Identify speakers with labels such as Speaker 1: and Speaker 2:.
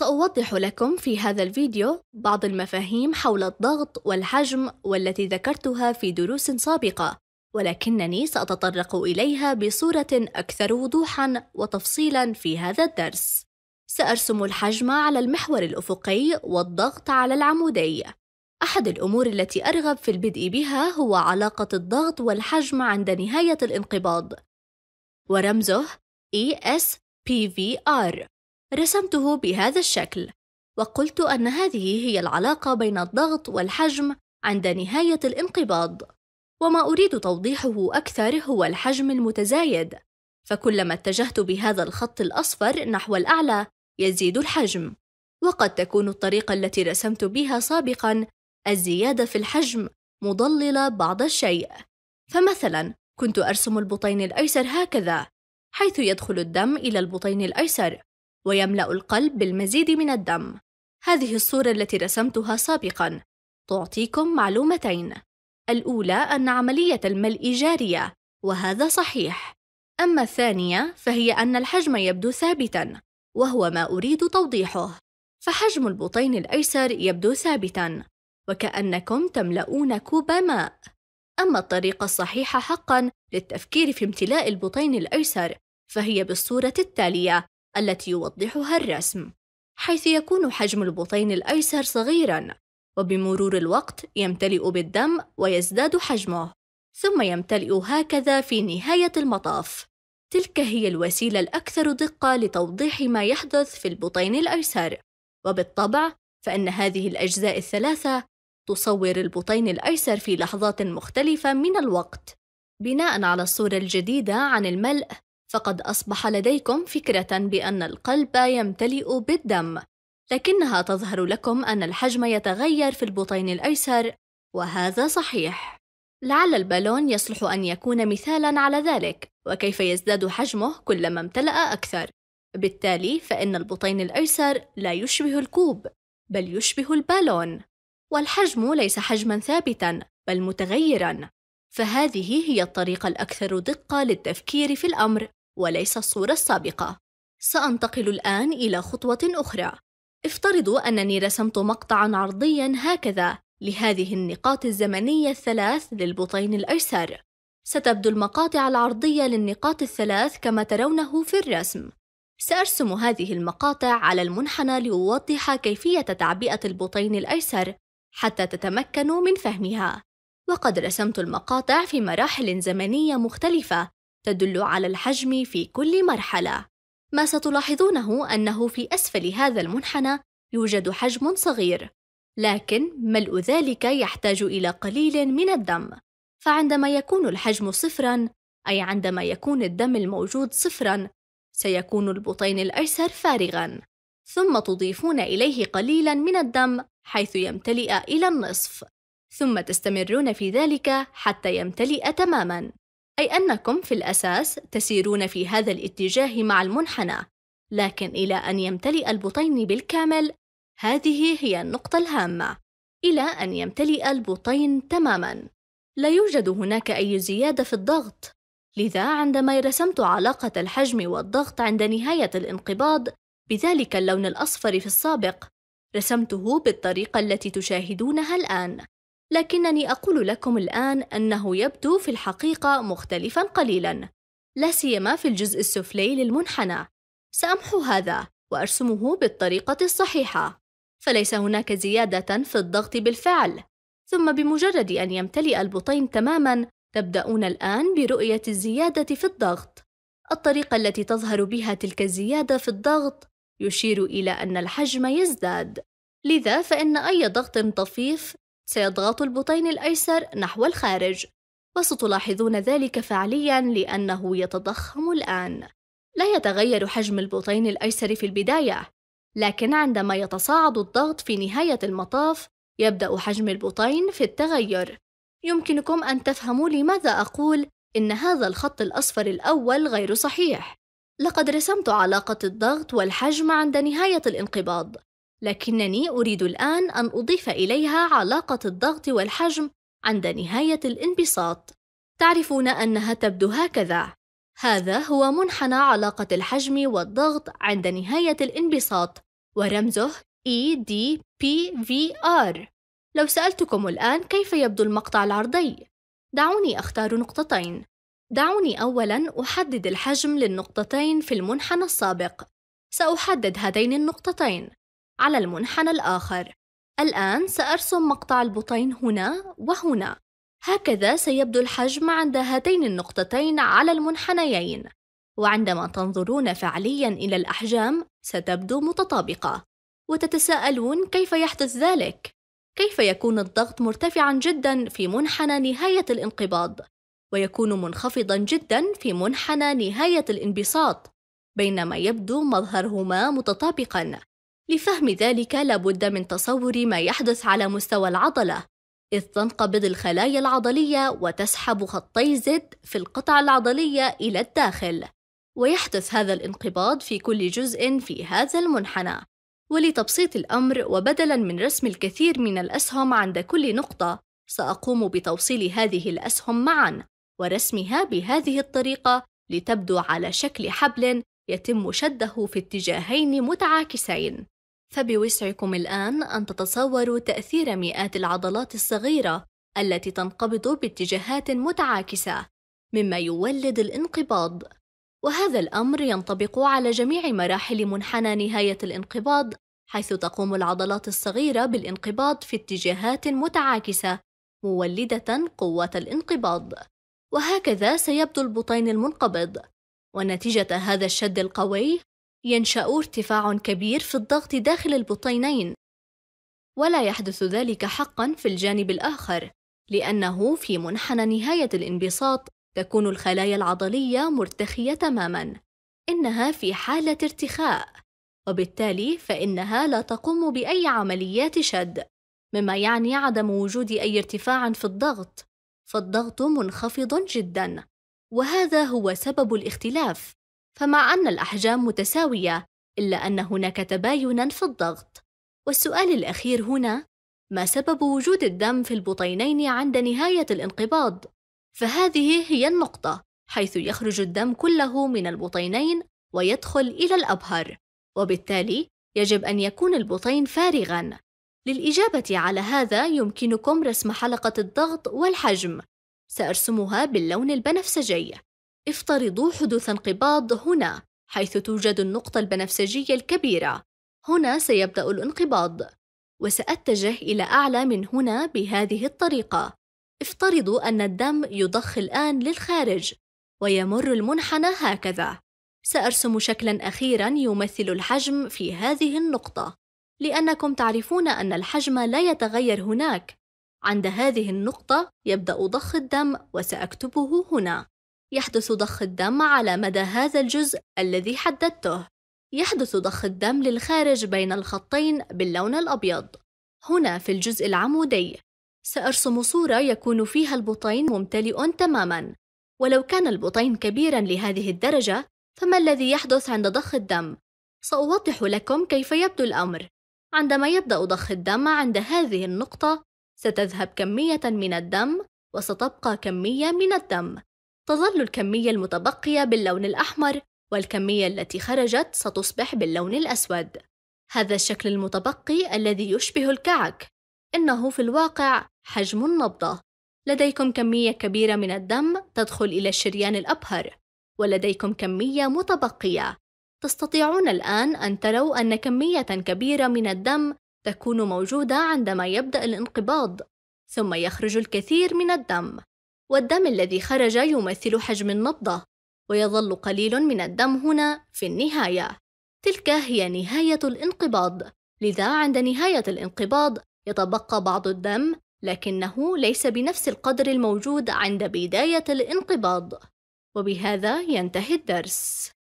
Speaker 1: سأوضح لكم في هذا الفيديو بعض المفاهيم حول الضغط والحجم والتي ذكرتها في دروس سابقة ولكنني سأتطرق إليها بصورة أكثر وضوحًا وتفصيلًا في هذا الدرس سأرسم الحجم على المحور الأفقي والضغط على العمودي أحد الأمور التي أرغب في البدء بها هو علاقة الضغط والحجم عند نهاية الانقباض ورمزه ESPVR رسمته بهذا الشكل وقلت أن هذه هي العلاقة بين الضغط والحجم عند نهاية الانقباض وما أريد توضيحه أكثر هو الحجم المتزايد فكلما اتجهت بهذا الخط الأصفر نحو الأعلى يزيد الحجم وقد تكون الطريقة التي رسمت بها سابقًا الزيادة في الحجم مضللة بعض الشيء فمثلًا كنت أرسم البطين الأيسر هكذا حيث يدخل الدم إلى البطين الأيسر ويملأ القلب بالمزيد من الدم هذه الصورة التي رسمتها سابقاً تعطيكم معلومتين الأولى أن عملية الملء جارية وهذا صحيح أما الثانية فهي أن الحجم يبدو ثابتاً وهو ما أريد توضيحه فحجم البطين الأيسر يبدو ثابتاً وكأنكم تملؤون كوب ماء أما الطريقة الصحيحة حقاً للتفكير في امتلاء البطين الأيسر فهي بالصورة التالية التي يوضحها الرسم حيث يكون حجم البطين الايسر صغيرا وبمرور الوقت يمتلئ بالدم ويزداد حجمه ثم يمتلئ هكذا في نهايه المطاف تلك هي الوسيله الاكثر دقه لتوضيح ما يحدث في البطين الايسر وبالطبع فان هذه الاجزاء الثلاثه تصور البطين الايسر في لحظات مختلفه من الوقت بناء على الصوره الجديده عن الملء فقد أصبح لديكم فكرة بأن القلب يمتلئ بالدم، لكنها تظهر لكم أن الحجم يتغير في البطين الأيسر، وهذا صحيح. لعل البالون يصلح أن يكون مثالاً على ذلك، وكيف يزداد حجمه كلما امتلأ أكثر. بالتالي فإن البطين الأيسر لا يشبه الكوب، بل يشبه البالون. والحجم ليس حجماً ثابتاً، بل متغيراً. فهذه هي الطريقة الأكثر دقة للتفكير في الأمر وليس الصورة السابقة سأنتقل الآن إلى خطوة أخرى افترضوا أنني رسمت مقطعًا عرضيًا هكذا لهذه النقاط الزمنية الثلاث للبطين الأيسر ستبدو المقاطع العرضية للنقاط الثلاث كما ترونه في الرسم سأرسم هذه المقاطع على المنحنى لأوضح كيفية تعبئة البطين الأيسر حتى تتمكنوا من فهمها وقد رسمت المقاطع في مراحل زمنية مختلفة تدل على الحجم في كل مرحلة ما ستلاحظونه أنه في أسفل هذا المنحنى يوجد حجم صغير لكن ملء ذلك يحتاج إلى قليل من الدم فعندما يكون الحجم صفرا أي عندما يكون الدم الموجود صفرا سيكون البطين الأيسر فارغا ثم تضيفون إليه قليلا من الدم حيث يمتلئ إلى النصف ثم تستمرون في ذلك حتى يمتلئ تماما أي أنكم في الأساس تسيرون في هذا الاتجاه مع المنحنى، لكن إلى أن يمتلئ البطين بالكامل، هذه هي النقطة الهامة، إلى أن يمتلئ البطين تمامًا، لا يوجد هناك أي زيادة في الضغط، لذا عندما رسمت علاقة الحجم والضغط عند نهاية الانقباض بذلك اللون الأصفر في السابق، رسمته بالطريقة التي تشاهدونها الآن. لكنني أقول لكم الآن أنه يبدو في الحقيقة مختلفًا قليلًا، لا سيما في الجزء السفلي للمنحنى. سأمحو هذا وأرسمه بالطريقة الصحيحة، فليس هناك زيادة في الضغط بالفعل، ثم بمجرد أن يمتلئ البطين تمامًا، تبدأون الآن برؤية الزيادة في الضغط. الطريقة التي تظهر بها تلك الزيادة في الضغط يشير إلى أن الحجم يزداد، لذا فإن أي ضغط طفيف سيضغط البطين الأيسر نحو الخارج وستلاحظون ذلك فعلياً لأنه يتضخم الآن لا يتغير حجم البطين الأيسر في البداية لكن عندما يتصاعد الضغط في نهاية المطاف يبدأ حجم البطين في التغير يمكنكم أن تفهموا لماذا أقول إن هذا الخط الأصفر الأول غير صحيح لقد رسمت علاقة الضغط والحجم عند نهاية الانقباض لكنني أريد الآن أن أضيف إليها علاقة الضغط والحجم عند نهاية الانبساط. تعرفون أنها تبدو هكذا. هذا هو منحنى علاقة الحجم والضغط عند نهاية الانبساط، ورمزه EDPVR. لو سألتكم الآن كيف يبدو المقطع العرضي، دعوني أختار نقطتين. دعوني أولاً أحدد الحجم للنقطتين في المنحنى السابق. سأحدد هذين النقطتين. على المنحنى الآخر الآن سأرسم مقطع البطين هنا وهنا هكذا سيبدو الحجم عند هاتين النقطتين على المنحنيين وعندما تنظرون فعليا إلى الأحجام ستبدو متطابقة وتتساءلون كيف يحدث ذلك؟ كيف يكون الضغط مرتفعا جدا في منحنى نهاية الانقباض ويكون منخفضا جدا في منحنى نهاية الانبساط بينما يبدو مظهرهما متطابقا لفهم ذلك لابد من تصور ما يحدث على مستوى العضلة إذ تنقبض الخلايا العضلية وتسحب خطي زد في القطعة العضلية إلى الداخل ويحدث هذا الانقباض في كل جزء في هذا المنحنى ولتبسيط الأمر وبدلاً من رسم الكثير من الأسهم عند كل نقطة سأقوم بتوصيل هذه الأسهم معاً ورسمها بهذه الطريقة لتبدو على شكل حبل يتم شده في اتجاهين متعاكسين فبوسعكم الآن أن تتصوروا تأثير مئات العضلات الصغيرة التي تنقبض باتجاهات متعاكسة، مما يولد الانقباض، وهذا الأمر ينطبق على جميع مراحل منحنى نهاية الانقباض، حيث تقوم العضلات الصغيرة بالانقباض في اتجاهات متعاكسة، مولدة قوة الانقباض، وهكذا سيبدو البطين المنقبض، ونتيجة هذا الشد القوي ينشأ ارتفاع كبير في الضغط داخل البطينين ولا يحدث ذلك حقا في الجانب الآخر لأنه في منحنى نهاية الانبساط تكون الخلايا العضلية مرتخية تماما إنها في حالة ارتخاء وبالتالي فإنها لا تقوم بأي عمليات شد مما يعني عدم وجود أي ارتفاع في الضغط فالضغط منخفض جدا وهذا هو سبب الاختلاف فمع أن الأحجام متساوية إلا أن هناك تباينا في الضغط والسؤال الأخير هنا ما سبب وجود الدم في البطينين عند نهاية الانقباض؟ فهذه هي النقطة حيث يخرج الدم كله من البطينين ويدخل إلى الأبهر وبالتالي يجب أن يكون البطين فارغاً للإجابة على هذا يمكنكم رسم حلقة الضغط والحجم سأرسمها باللون البنفسجي افترضوا حدوث انقباض هنا حيث توجد النقطة البنفسجية الكبيرة هنا سيبدأ الانقباض وسأتجه إلى أعلى من هنا بهذه الطريقة افترضوا أن الدم يضخ الآن للخارج ويمر المنحنى هكذا سأرسم شكلاً أخيراً يمثل الحجم في هذه النقطة لأنكم تعرفون أن الحجم لا يتغير هناك عند هذه النقطة يبدأ ضخ الدم وسأكتبه هنا يحدث ضخ الدم على مدى هذا الجزء الذي حددته يحدث ضخ الدم للخارج بين الخطين باللون الأبيض هنا في الجزء العمودي سأرسم صورة يكون فيها البطين ممتلئ تماماً ولو كان البطين كبيراً لهذه الدرجة فما الذي يحدث عند ضخ الدم؟ سأوضح لكم كيف يبدو الأمر عندما يبدأ ضخ الدم عند هذه النقطة ستذهب كمية من الدم وستبقى كمية من الدم تظل الكمية المتبقية باللون الأحمر والكمية التي خرجت ستصبح باللون الأسود هذا الشكل المتبقي الذي يشبه الكعك إنه في الواقع حجم النبضة لديكم كمية كبيرة من الدم تدخل إلى الشريان الأبهر ولديكم كمية متبقية تستطيعون الآن أن تروا أن كمية كبيرة من الدم تكون موجودة عندما يبدأ الانقباض ثم يخرج الكثير من الدم والدم الذي خرج يمثل حجم النبضة ويظل قليل من الدم هنا في النهاية تلك هي نهاية الانقباض لذا عند نهاية الانقباض يتبقى بعض الدم لكنه ليس بنفس القدر الموجود عند بداية الانقباض وبهذا ينتهي الدرس